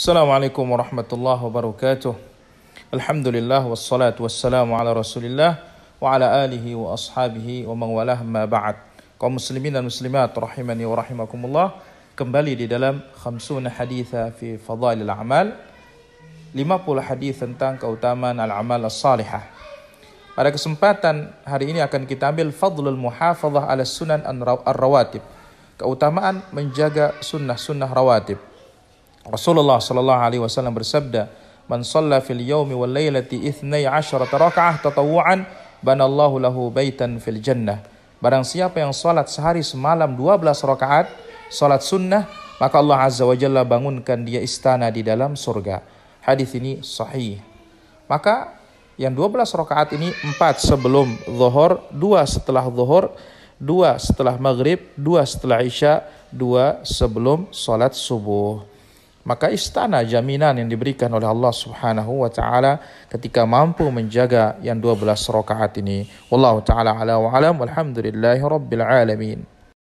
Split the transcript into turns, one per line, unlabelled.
السلام عليكم ورحمة الله وبركاته الحمد لله والصلاة والسلام على رسول الله وعلى آله وأصحابه ومن والاه ما بعد kaum muslimin dan muslimat rahimani wa rahimakumullah kembali di dalam khamsun haditha fi fadailil amal 50 hadis tentang keutamaan al-amal as-salihah pada kesempatan hari ini akan kita ambil fadlul muhafazah ala sunan ar-rawatib keutamaan menjaga sunnah-sunnah rawatib Rasulullah sallallahu alaihi wasallam bersabda, "Man shalla fil yaumi wal lailati 12 raka'ah tatawuan, banallahu lahu baitan fil jannah." Barang siapa yang salat sehari semalam 12 rakaat salat sunnah, maka Allah Azza wa Jalla bangunkan dia istana di dalam surga. Hadis ini sahih. Maka yang 12 rakaat ini 4 sebelum zuhur, 2 setelah zuhur, 2 setelah maghrib, 2 setelah isya, 2 sebelum salat subuh. maka istana jaminan yang diberikan oleh Allah Subhanahu wa taala ketika mampu menjaga yang 12 rakaat ini wallahu taala ala wa alam walhamdulillahirabbil alamin